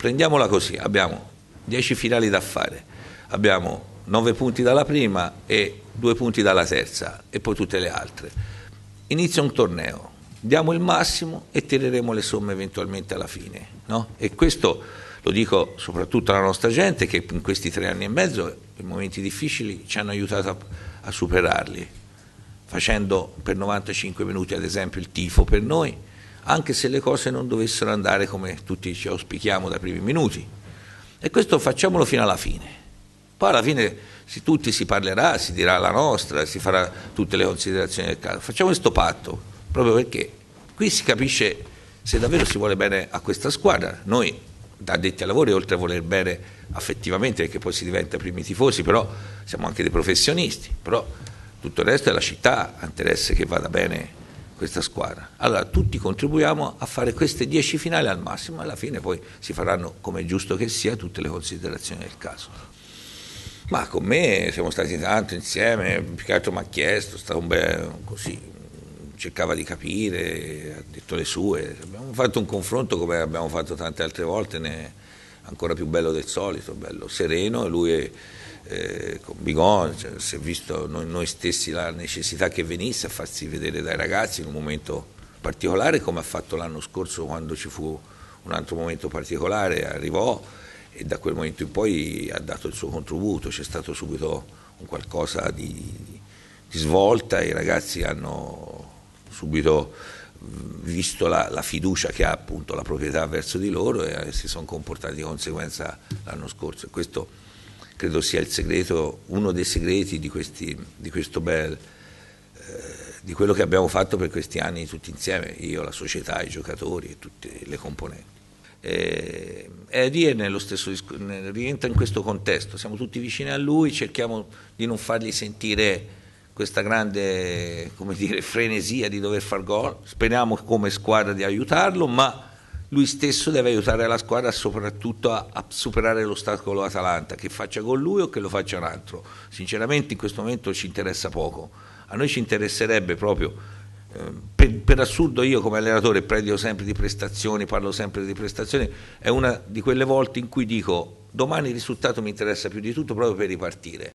Prendiamola così, abbiamo 10 finali da fare, abbiamo 9 punti dalla prima e 2 punti dalla terza e poi tutte le altre. Inizia un torneo, diamo il massimo e tireremo le somme eventualmente alla fine. No? E questo lo dico soprattutto alla nostra gente che in questi tre anni e mezzo, in momenti difficili, ci hanno aiutato a, a superarli, facendo per 95 minuti ad esempio il tifo per noi anche se le cose non dovessero andare come tutti ci auspichiamo dai primi minuti. E questo facciamolo fino alla fine. Poi alla fine si, tutti si parlerà, si dirà la nostra, si farà tutte le considerazioni del caso. Facciamo questo patto, proprio perché qui si capisce se davvero si vuole bene a questa squadra. Noi, da addetti ai lavori, oltre a voler bene affettivamente, perché poi si diventa primi tifosi, però siamo anche dei professionisti, però tutto il resto è la città, ha interesse che vada bene questa squadra. Allora tutti contribuiamo a fare queste 10 finali al massimo, alla fine poi si faranno, come è giusto che sia, tutte le considerazioni del caso. Ma con me siamo stati tanto insieme, più mi ha chiesto, sta un bel, così, cercava di capire, ha detto le sue, abbiamo fatto un confronto come abbiamo fatto tante altre volte, ancora più bello del solito, bello sereno, lui è, eh, con Bigon, cioè, si è visto noi, noi, stessi la necessità che venisse a farsi vedere dai ragazzi in un momento particolare come ha fatto l'anno scorso quando ci fu un altro momento particolare, arrivò e da quel momento in poi ha dato il suo contributo, c'è stato subito un qualcosa di, di, di svolta, i ragazzi hanno subito visto la, la, fiducia che ha appunto la proprietà verso di loro e eh, si sono comportati di conseguenza l'anno scorso. Questo credo sia segreto, uno dei segreti di, questi, di questo bel, eh, di quello che abbiamo fatto per questi anni tutti insieme, io, la società, i giocatori e tutte le componenti. Eh, eh, stesso, rientra in questo contesto, siamo tutti vicini a lui, cerchiamo di non fargli sentire questa grande dire, frenesia di dover far gol, speriamo come squadra di aiutarlo, ma lui stesso deve aiutare la squadra soprattutto a, a superare l'ostacolo Atalanta, che faccia con lui o che lo faccia un altro. Sinceramente in questo momento ci interessa poco. A noi ci interesserebbe proprio, eh, per, per, assurdo io come allenatore prendo sempre di prestazioni, parlo sempre di prestazioni, è una di quelle volte in cui dico domani il risultato mi interessa più di tutto proprio per ripartire.